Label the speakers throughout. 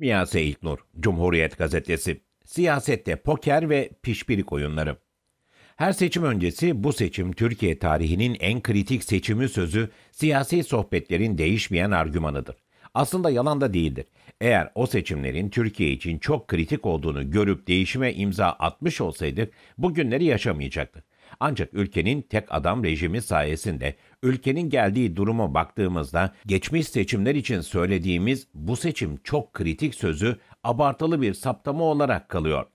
Speaker 1: Miyase Nur, Cumhuriyet Gazetesi. Siyasette poker ve pişpirik oyunları. Her seçim öncesi bu seçim Türkiye tarihinin en kritik seçimi sözü siyasi sohbetlerin değişmeyen argümanıdır. Aslında yalan da değildir. Eğer o seçimlerin Türkiye için çok kritik olduğunu görüp değişime imza atmış olsaydık bugünleri yaşamayacaktık. Ancak ülkenin tek adam rejimi sayesinde ülkenin geldiği duruma baktığımızda geçmiş seçimler için söylediğimiz bu seçim çok kritik sözü abartılı bir saptama olarak kalıyor.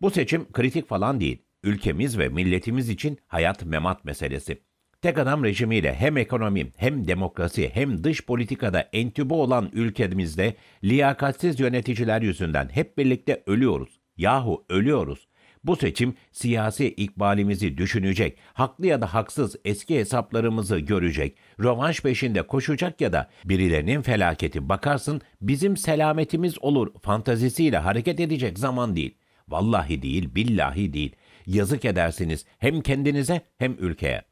Speaker 1: Bu seçim kritik falan değil. Ülkemiz ve milletimiz için hayat memat meselesi. Tek adam rejimiyle hem ekonomi hem demokrasi hem dış politikada entübe olan ülkemizde liyakatsiz yöneticiler yüzünden hep birlikte ölüyoruz. Yahu ölüyoruz. Bu seçim siyasi ikbalimizi düşünecek, haklı ya da haksız eski hesaplarımızı görecek, rövanş peşinde koşacak ya da birilerinin felaketi bakarsın bizim selametimiz olur fantazisiyle hareket edecek zaman değil. Vallahi değil, billahi değil. Yazık edersiniz hem kendinize hem ülkeye.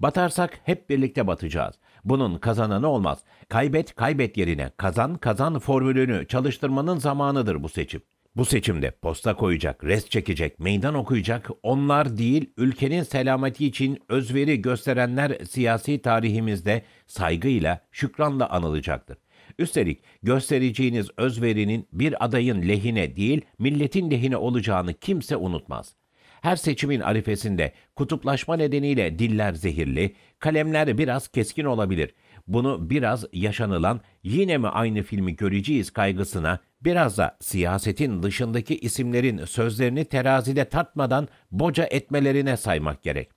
Speaker 1: Batarsak hep birlikte batacağız. Bunun kazananı olmaz. Kaybet kaybet yerine kazan kazan formülünü çalıştırmanın zamanıdır bu seçim. Bu seçimde posta koyacak, res çekecek, meydan okuyacak onlar değil, ülkenin selameti için özveri gösterenler siyasi tarihimizde saygıyla, şükranla anılacaktır. Üstelik göstereceğiniz özverinin bir adayın lehine değil, milletin lehine olacağını kimse unutmaz. Her seçimin arifesinde kutuplaşma nedeniyle diller zehirli, kalemler biraz keskin olabilir. Bunu biraz yaşanılan yine mi aynı filmi göreceğiz kaygısına Biraz da siyasetin dışındaki isimlerin sözlerini terazide tatmadan boca etmelerine saymak gerek.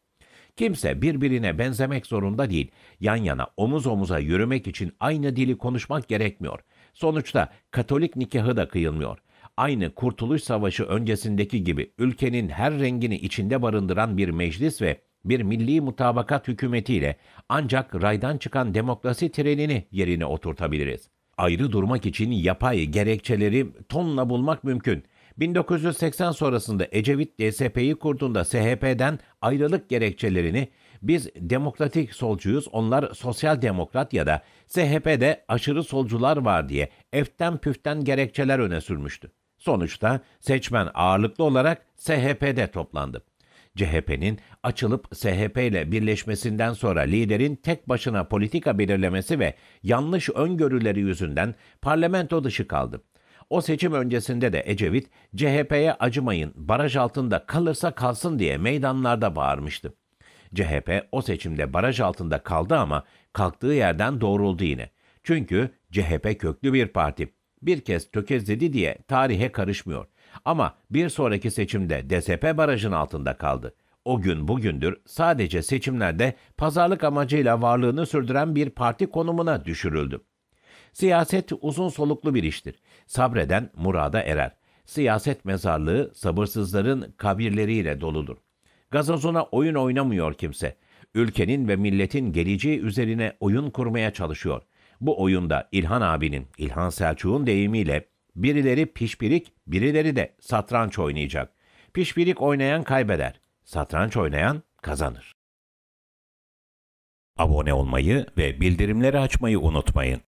Speaker 1: Kimse birbirine benzemek zorunda değil. Yan yana omuz omuza yürümek için aynı dili konuşmak gerekmiyor. Sonuçta Katolik nikahı da kıyılmıyor. Aynı Kurtuluş Savaşı öncesindeki gibi ülkenin her rengini içinde barındıran bir meclis ve bir milli mutabakat hükümetiyle ancak raydan çıkan demokrasi trenini yerine oturtabiliriz ayrı durmak için yapay gerekçeleri tonla bulmak mümkün. 1980 sonrasında Ecevit DSP'yi kurduğunda SHP'den ayrılık gerekçelerini biz demokratik solcuyuz, onlar sosyal demokrat ya da SHP'de aşırı solcular var diye eften püften gerekçeler öne sürmüştü. Sonuçta seçmen ağırlıklı olarak SHP'de toplandı. CHP'nin açılıp SHP ile birleşmesinden sonra liderin tek başına politika belirlemesi ve yanlış öngörüleri yüzünden parlamento dışı kaldı. O seçim öncesinde de Ecevit, CHP'ye acımayın, baraj altında kalırsa kalsın diye meydanlarda bağırmıştı. CHP o seçimde baraj altında kaldı ama kalktığı yerden doğruldu yine. Çünkü CHP köklü bir parti bir kez tökezledi diye tarihe karışmıyor. Ama bir sonraki seçimde DSP barajın altında kaldı. O gün bugündür sadece seçimlerde pazarlık amacıyla varlığını sürdüren bir parti konumuna düşürüldü. Siyaset uzun soluklu bir iştir. Sabreden murada erer. Siyaset mezarlığı sabırsızların kabirleriyle doludur. Gazozuna oyun oynamıyor kimse. Ülkenin ve milletin geleceği üzerine oyun kurmaya çalışıyor.'' Bu oyunda İlhan abinin, İlhan Selçuk'un deyimiyle birileri pişpirik, birileri de satranç oynayacak. Pişpirik oynayan kaybeder, satranç oynayan kazanır. Abone olmayı ve bildirimleri açmayı unutmayın.